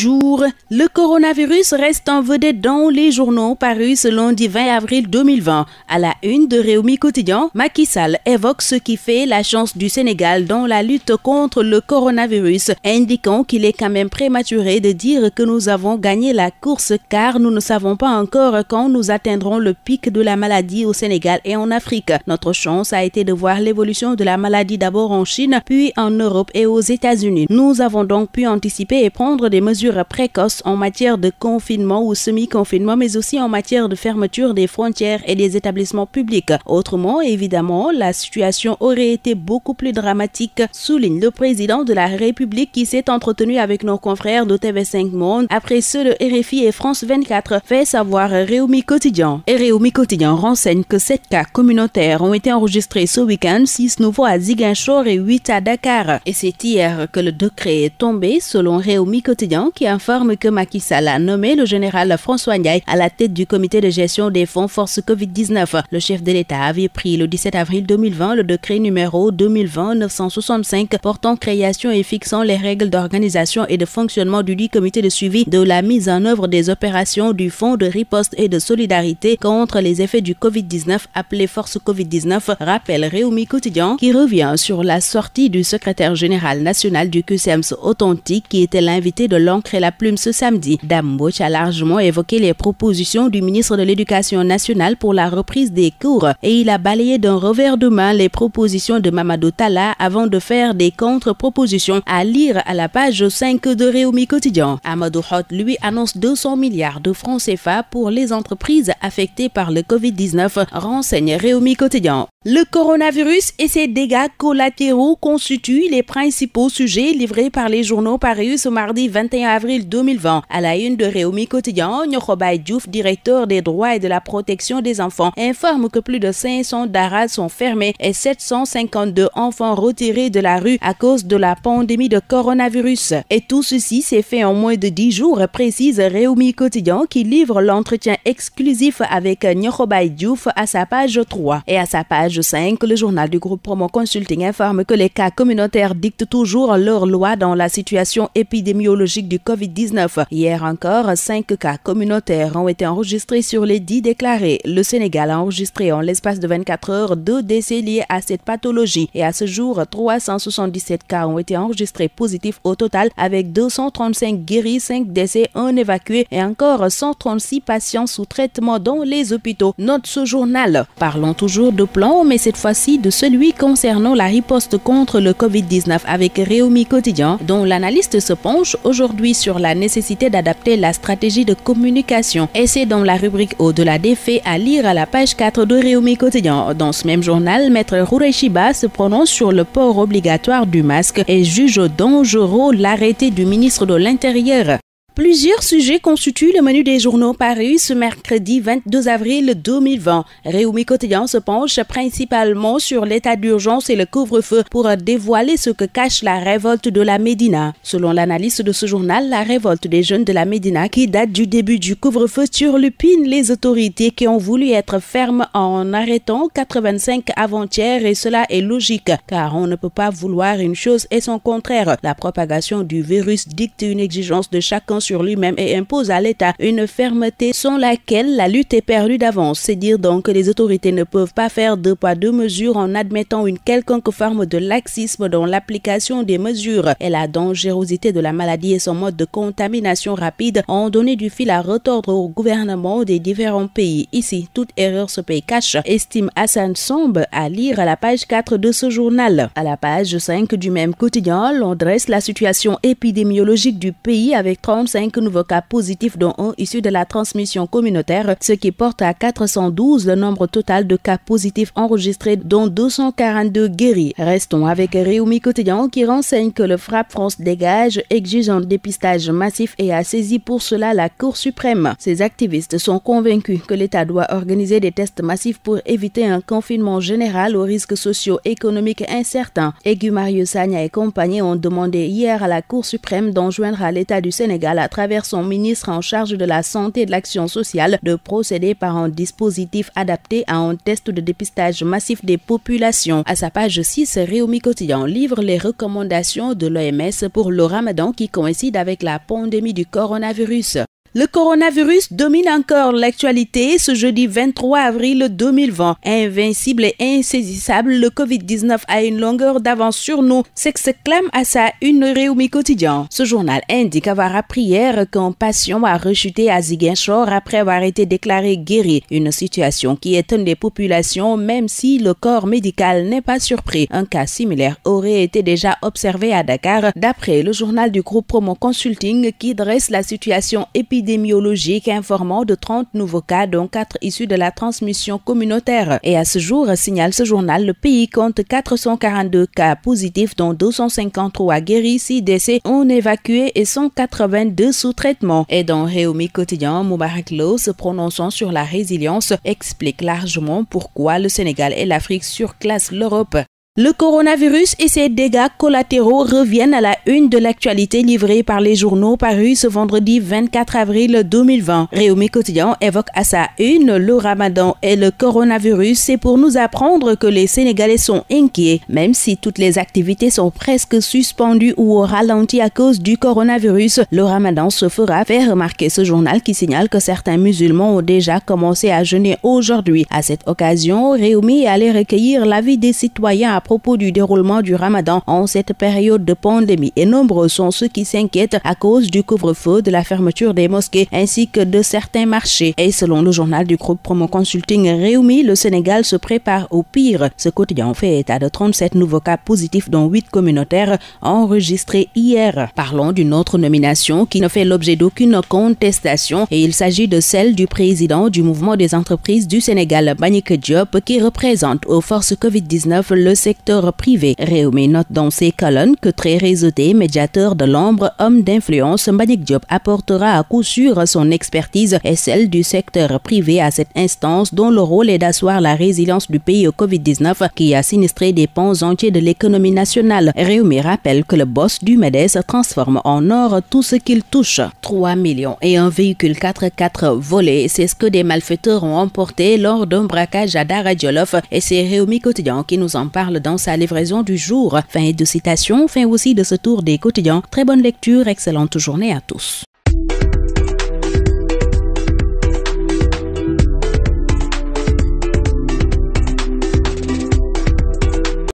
jour, le coronavirus reste en vedette dans les journaux parus ce lundi 20 avril 2020. À la une de Réumi Quotidien, Macky Sall évoque ce qui fait la chance du Sénégal dans la lutte contre le coronavirus, indiquant qu'il est quand même prématuré de dire que nous avons gagné la course car nous ne savons pas encore quand nous atteindrons le pic de la maladie au Sénégal et en Afrique. Notre chance a été de voir l'évolution de la maladie d'abord en Chine, puis en Europe et aux États-Unis. Nous avons donc pu anticiper et prendre des mesures précoce en matière de confinement ou semi-confinement, mais aussi en matière de fermeture des frontières et des établissements publics. Autrement, évidemment, la situation aurait été beaucoup plus dramatique, souligne le président de la République qui s'est entretenu avec nos confrères de TV5 Monde après ceux de RFI et France 24, fait savoir Réumi Quotidien. Réumi Quotidien renseigne que sept cas communautaires ont été enregistrés ce week-end, 6 nouveaux à Ziguinchor et 8 à Dakar. Et c'est hier que le décret est tombé, selon Réumi Quotidien, informe que Macky Sall a nommé le général François Ndiaye à la tête du comité de gestion des fonds force Covid-19. Le chef de l'État avait pris le 17 avril 2020 le décret numéro 2020-965 portant création et fixant les règles d'organisation et de fonctionnement du dit comité de suivi de la mise en œuvre des opérations du fonds de riposte et de solidarité contre les effets du Covid-19 appelé force Covid-19, rappelle Réumi Quotidien, qui revient sur la sortie du secrétaire général national du QCMS authentique qui était l'invité de l'encre la Plume ce samedi. Damboch a largement évoqué les propositions du ministre de l'Éducation nationale pour la reprise des cours et il a balayé d'un revers de main les propositions de Mamadou Tala avant de faire des contre-propositions à lire à la page 5 de Réumi Quotidien. Amadou Hot, lui, annonce 200 milliards de francs CFA pour les entreprises affectées par le Covid-19, renseigne Réumi Quotidien. Le coronavirus et ses dégâts collatéraux constituent les principaux sujets livrés par les journaux Paris ce mardi 21 avril 2020. À la une de Réumi Quotidien, Nyokobay Diouf, directeur des droits et de la protection des enfants, informe que plus de 500 daras sont fermés et 752 enfants retirés de la rue à cause de la pandémie de coronavirus. Et tout ceci s'est fait en moins de 10 jours, précise Réumi Quotidien qui livre l'entretien exclusif avec Nyokobay Diouf à sa page 3 et à sa page 5, le journal du groupe Promo Consulting informe que les cas communautaires dictent toujours leur loi dans la situation épidémiologique du Covid-19. Hier encore, 5 cas communautaires ont été enregistrés sur les 10 déclarés. Le Sénégal a enregistré en l'espace de 24 heures deux décès liés à cette pathologie et à ce jour, 377 cas ont été enregistrés positifs au total avec 235 guéris, 5 décès, 1 évacué et encore 136 patients sous traitement dans les hôpitaux. Note ce journal. Parlons toujours de plan mais cette fois-ci de celui concernant la riposte contre le Covid-19 avec Réumi Quotidien, dont l'analyste se penche aujourd'hui sur la nécessité d'adapter la stratégie de communication. Et c'est dans la rubrique Au-delà des faits à lire à la page 4 de Réumi Quotidien. Dans ce même journal, Maître Rureshiba se prononce sur le port obligatoire du masque et juge dangereux l'arrêté du ministre de l'Intérieur. Plusieurs sujets constituent le menu des journaux parus ce mercredi 22 avril 2020. Réumi Quotidien se penche principalement sur l'état d'urgence et le couvre-feu pour dévoiler ce que cache la révolte de la Médina. Selon l'analyste de ce journal, la révolte des jeunes de la Médina qui date du début du couvre-feu surlupine les autorités qui ont voulu être fermes en arrêtant 85 avant-hier et cela est logique car on ne peut pas vouloir une chose et son contraire. La propagation du virus dicte une exigence de chacun sur lui-même et impose à l'État une fermeté sans laquelle la lutte est perdue d'avance. C'est dire donc que les autorités ne peuvent pas faire deux poids deux mesures en admettant une quelconque forme de laxisme dans l'application des mesures. Et la dangerosité de la maladie et son mode de contamination rapide ont donné du fil à retordre au gouvernement des différents pays. Ici, toute erreur se paye cash, estime Hassan Sombe à lire à la page 4 de ce journal. À la page 5 du même quotidien, l'on dresse la situation épidémiologique du pays avec 35 5 nouveaux cas positifs, dont un issu de la transmission communautaire, ce qui porte à 412 le nombre total de cas positifs enregistrés, dont 242 guéris. Restons avec Réumi Quotidien qui renseigne que le Frappe France dégage, exige un dépistage massif et a saisi pour cela la Cour suprême. Ces activistes sont convaincus que l'État doit organiser des tests massifs pour éviter un confinement général aux risques sociaux, économiques incertains. Aigu Mario Sagna et compagnie ont demandé hier à la Cour suprême d'enjoindre à l'État du Sénégal à travers son ministre en charge de la santé et de l'action sociale, de procéder par un dispositif adapté à un test de dépistage massif des populations. À sa page 6, Réumi Quotidien livre les recommandations de l'OMS pour le ramadan qui coïncide avec la pandémie du coronavirus. Le coronavirus domine encore l'actualité ce jeudi 23 avril 2020. Invincible et insaisissable, le Covid-19 a une longueur d'avance sur nous, s'exclame à sa une réunion quotidien. Ce journal indique avoir appris hier qu'un patient a rechuté à Ziguinchor après avoir été déclaré guéri. Une situation qui étonne les populations même si le corps médical n'est pas surpris. Un cas similaire aurait été déjà observé à Dakar d'après le journal du groupe Promo Consulting qui dresse la situation épidémique épidémiologique informant de 30 nouveaux cas, dont 4 issus de la transmission communautaire. Et à ce jour, signale ce journal, le pays compte 442 cas positifs, dont 253 guéris, 6 décès, ont évacué et 182 sous traitement. Et dans Réumi Quotidien, Moubarak Lowe, se prononçant sur la résilience, explique largement pourquoi le Sénégal et l'Afrique surclassent l'Europe. Le coronavirus et ses dégâts collatéraux reviennent à la une de l'actualité livrée par les journaux parus ce vendredi 24 avril 2020. Réumi Quotidien évoque à sa une le ramadan et le coronavirus. C'est pour nous apprendre que les Sénégalais sont inquiets, même si toutes les activités sont presque suspendues ou ralenties à cause du coronavirus. Le ramadan se fera faire remarquer ce journal qui signale que certains musulmans ont déjà commencé à jeûner aujourd'hui. À cette occasion, Réumi est allé recueillir l'avis des citoyens propos du déroulement du ramadan en cette période de pandémie et nombreux sont ceux qui s'inquiètent à cause du couvre-feu, de la fermeture des mosquées ainsi que de certains marchés. Et selon le journal du groupe Promo Consulting Réumi, le Sénégal se prépare au pire. Ce quotidien fait état de 37 nouveaux cas positifs dont 8 communautaires enregistrés hier. Parlons d'une autre nomination qui ne fait l'objet d'aucune contestation et il s'agit de celle du président du mouvement des entreprises du Sénégal, Banik Diop, qui représente aux forces COVID-19 le Sénégal secteur privé. Réumi note dans ses colonnes que très réseauté, médiateur de l'ombre, homme d'influence, Manik Diop apportera à coup sûr son expertise et celle du secteur privé à cette instance dont le rôle est d'asseoir la résilience du pays au Covid-19 qui a sinistré des pans entiers de l'économie nationale. Réumi rappelle que le boss du MEDES transforme en or tout ce qu'il touche. 3 millions et un véhicule 4x4 volé, c'est ce que des malfaiteurs ont emporté lors d'un braquage à Darajolov et c'est Réumi Quotidien qui nous en parle dans sa livraison du jour. Fin de citation, fin aussi de ce tour des quotidiens. Très bonne lecture, excellente journée à tous.